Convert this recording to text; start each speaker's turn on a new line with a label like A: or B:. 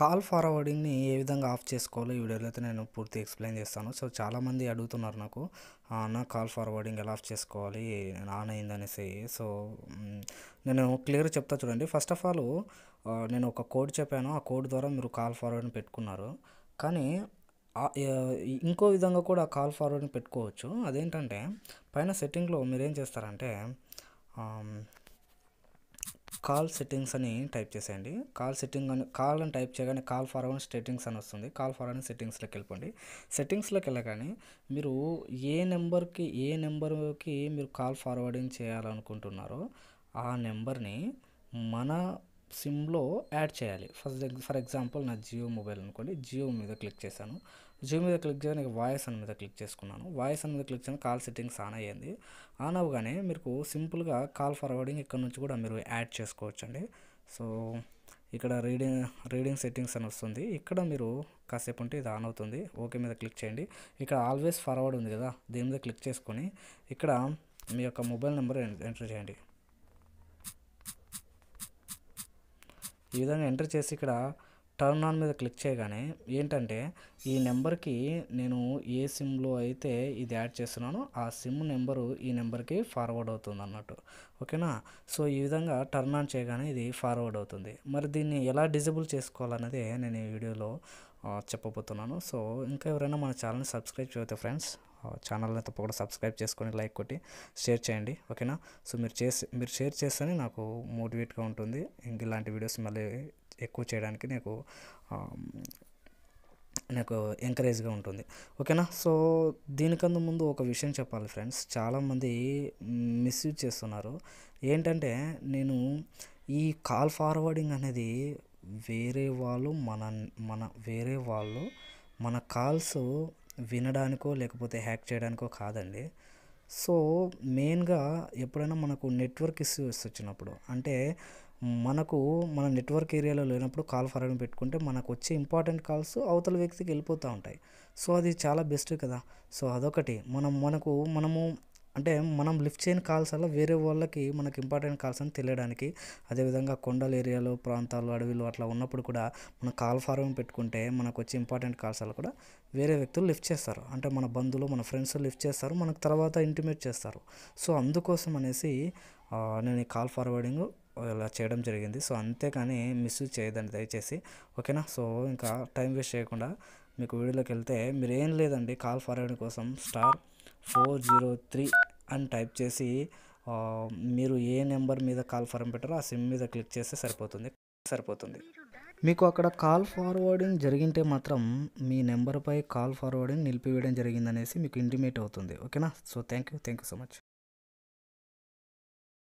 A: call ఫార్వర్డింగ్ని ఏ విధంగా of చేసుకోవాలో ఈ వీడియోలో అయితే నేను పూర్తి ఎక్స్ప్లెయిన్ చేస్తాను సో చాలామంది అడుగుతున్నారు నాకు నా కాల్ ఫార్వర్డింగ్ ఎలా ఆఫ్ చేసుకోవాలి ఆన్ అయిందనేసి సో నేను క్లియర్ చెప్తా చూడండి ఫస్ట్ ఆఫ్ ఆల్ నేను ఒక కోడ్ చెప్పాను ఆ కోడ్ ద్వారా మీరు కాల్ ఫార్వర్డ్ని పెట్టుకున్నారు కానీ ఇంకో విధంగా కూడా కాల్ ఫార్వర్డ్ని పెట్టుకోవచ్చు అదేంటంటే పైన సెట్టింగ్లో మీరు ఏం చేస్తారంటే కాల్ సెట్టింగ్స్ అని టైప్ చేసేయండి కాల్ సెట్టింగ్ అని కాల్ అని టైప్ చేయగానే కాల్ ఫార్వర్డ్ సెట్టింగ్స్ అని వస్తుంది కాల్ ఫార్వర్డ్ సెట్టింగ్స్లోకి వెళ్ళిపోండి సెట్టింగ్స్లోకి వెళ్ళగానే మీరు ఏ నెంబర్కి ఏ నెంబర్కి మీరు కాల్ ఫార్వర్డింగ్ చేయాలనుకుంటున్నారో ఆ నెంబర్ని మన సిమ్లో యాడ్ చేయాలి ఫస్ట్ ఫర్ ఎగ్జాంపుల్ నా జియో మొబైల్ అనుకోండి జియో మీద క్లిక్ చేశాను జియో మీద క్లిక్ చేయడానికి వాయిస్ అని మీద క్లిక్ చేసుకున్నాను వాయిస్ అని మీద క్లిక్ చేసిన కాల్ సెట్టింగ్స్ ఆన్ అయ్యింది ఆన్ అవ్వగానే మీకు సింపుల్గా కాల్ ఫార్వర్డింగ్ ఇక్కడ నుంచి కూడా మీరు యాడ్ చేసుకోవచ్చు అండి సో ఇక్కడ రీడింగ్ రీడింగ్ సెట్టింగ్స్ అని వస్తుంది ఇక్కడ మీరు కాసేపు ఉంటే ఇది ఆన్ అవుతుంది ఓకే మీద క్లిక్ చేయండి ఇక్కడ ఆల్వేస్ ఫార్వర్డ్ ఉంది కదా దీని మీద క్లిక్ చేసుకొని ఇక్కడ మీ యొక్క మొబైల్ నెంబర్ ఎంటర్ చేయండి ఈ విధంగా ఎంటర్ చేసి ఇక్కడ టర్న్ ఆన్ మీద క్లిక్ చేయగానే ఏంటంటే ఈ నెంబర్కి నేను ఏ సిమ్లో అయితే ఇది యాడ్ చేస్తున్నానో ఆ సిమ్ నెంబరు ఈ నెంబర్కి ఫార్వర్డ్ అవుతుంది అన్నట్టు ఓకేనా సో ఈ విధంగా టర్న్ ఆన్ చేయగానే ఇది ఫార్వర్డ్ అవుతుంది మరి దీన్ని ఎలా డిజేబుల్ చేసుకోవాలన్నదే నేను ఈ వీడియోలో చెప్పబోతున్నాను సో ఇంకా ఎవరైనా మన ఛానల్ని సబ్స్క్రైబ్ చేయతే ఫ్రెండ్స్ ఛానల్ని తప్పకుండా సబ్స్క్రైబ్ చేసుకొని లైక్ కొట్టి షేర్ చేయండి ఓకేనా సో మీరు చేసి మీరు షేర్ చేస్తేనే నాకు మోటివేట్గా ఉంటుంది ఇంక ఇలాంటి వీడియోస్ మళ్ళీ ఎక్కువ చేయడానికి నాకు నాకు ఎంకరేజ్గా ఉంటుంది ఓకేనా సో దీనికన్నా ముందు ఒక విషయం చెప్పాలి ఫ్రెండ్స్ చాలామంది మిస్యూజ్ చేస్తున్నారు ఏంటంటే నేను ఈ కాల్ ఫార్వర్డింగ్ అనేది వేరే వాళ్ళు మన మన వేరే వాళ్ళు మన కాల్స్ వినడానికో లేకపోతే హ్యాక్ చేయడానికో కాదండి సో మెయిన్గా ఎప్పుడైనా మనకు నెట్వర్క్ ఇష్యూస్ వచ్చినప్పుడు అంటే మనకు మన నెట్వర్క్ ఏరియాలో లేనప్పుడు కాల్ ఫార్వర్డ్ పెట్టుకుంటే మనకు వచ్చే ఇంపార్టెంట్ కాల్స్ అవతల వ్యక్తికి వెళ్ళిపోతూ ఉంటాయి సో అది చాలా బెస్ట్ కదా సో అదొకటి మనం మనకు మనము అంటే మనం లిఫ్ట్ చేయని కాల్స్ వల్ల వేరే వాళ్ళకి మనకి ఇంపార్టెంట్ కాల్స్ అని తెలియడానికి అదేవిధంగా కొండల ఏరియాలో ప్రాంతాలు అడవిలో అట్లా ఉన్నప్పుడు కూడా మన కాల్ ఫారం పెట్టుకుంటే మనకు వచ్చే ఇంపార్టెంట్ కాల్స్ వల్ల కూడా వేరే వ్యక్తులు లిఫ్ట్ చేస్తారు అంటే మన బంధువులు మన ఫ్రెండ్స్ లిఫ్ట్ చేస్తారు మనకు తర్వాత ఇంటిమేట్ చేస్తారు సో అందుకోసం అనేసి నేను ఈ కాల్ ఫార్వర్డింగ్ ఇలా చేయడం జరిగింది సో అంతేకాని మిస్యూజ్ చేయదండి దయచేసి ఓకేనా సో ఇంకా టైం వేస్ట్ చేయకుండా మీకు వీడియోలోకి వెళ్తే మీరు ఏం లేదండి కాల్ ఫార్వర్డింగ్ కోసం స్టార్ ఫోర్ జీరో త్రీ అని టైప్ చేసి మీరు ఏ నెంబర్ మీద కాల్ ఫారం పెట్టారో ఆ సిమ్ మీద క్లిక్ చేస్తే సరిపోతుంది సరిపోతుంది మీకు అక్కడ కాల్ ఫార్వర్డింగ్ జరిగింటే మాత్రం మీ నెంబర్పై కాల్ ఫార్వర్డింగ్ నిలిపివేయడం జరిగిందనేసి మీకు ఇంటిమేట్ అవుతుంది ఓకేనా so thank you thank you so much